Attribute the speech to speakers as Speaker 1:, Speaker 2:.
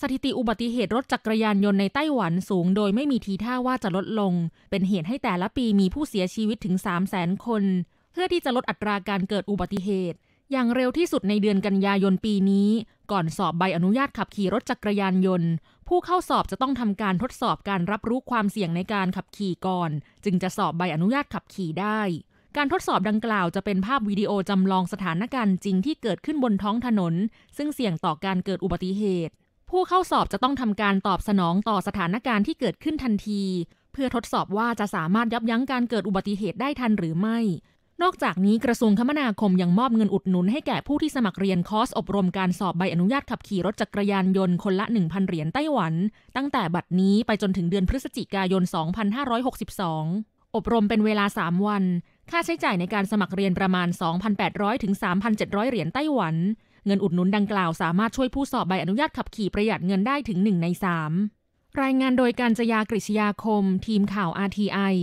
Speaker 1: สถิติอุบัติเหตุรถจักรยานยนต์ในไต้หวันสูงโดยไม่มีทีท่าว่าจะลดลง เป็นเหตุให้แต่ละปีมีผู้เสียชีวิตถึง3 0 0 0 0 0 คน เพื่อที่จะลดอัตราการเกิดอุบัติเหตุอย่างเร็วที่สุดในเดือนกันยายนปีนี้ ก่อนสอบใบอนุญาตขับขี่รถจักรยานยนต์ ผู้เข้าสอบจะต้องทำการทดสอบการรับรู้ความเสี่ยงในการขับขี่ก่อน จึงจะสอบใบอนุญาตขับขี่ได้ การทดสอบดังกล่าวจะเป็นภาพวิดีโอจำลองสถานการณ์จริงที่เกิดขึ้นบนท้องถนน ซึ่งเสี่ยงต่อการเกิดอุบัติเหตุผู้เข้าสอบจะต้องทำการตอบสนองต่อสถานการณ์ที่เกิดขึ้นทันที เพื่อทดสอบว่าจะสามารถยับยั้งการเกิดอุบัติเหตุได้ทันหรือไม่ นอกจากนี้กระทรวงคมนาคมยังมอบเงินอุดหนุนให้แก่ผู้ที่สมัครเรียนคอร์ส อบรมการสอบใบอนุญาตขับขี่รถจักรยานยนต์คนละ 1,000 เหรียญไต้หวัน ตั้งแต่บัดนี้ไปจนถึงเดือนพฤศจิกายน 2562 อบรมเป็นเวลา 3 วัน ค่าใช้จ่ายในการสมัครเรียนประมาณ 2,800ถึง3,700เหรียญไต้หวันเงินอุดหนุนดังกล่าวสามารถช่วยผู้สอบใบอนุญาตขับขี่ประหยัดเงินได้ถึง 1 ใน 3 รายงานโดยการจยากริชยาคม ทีมข่าว RTI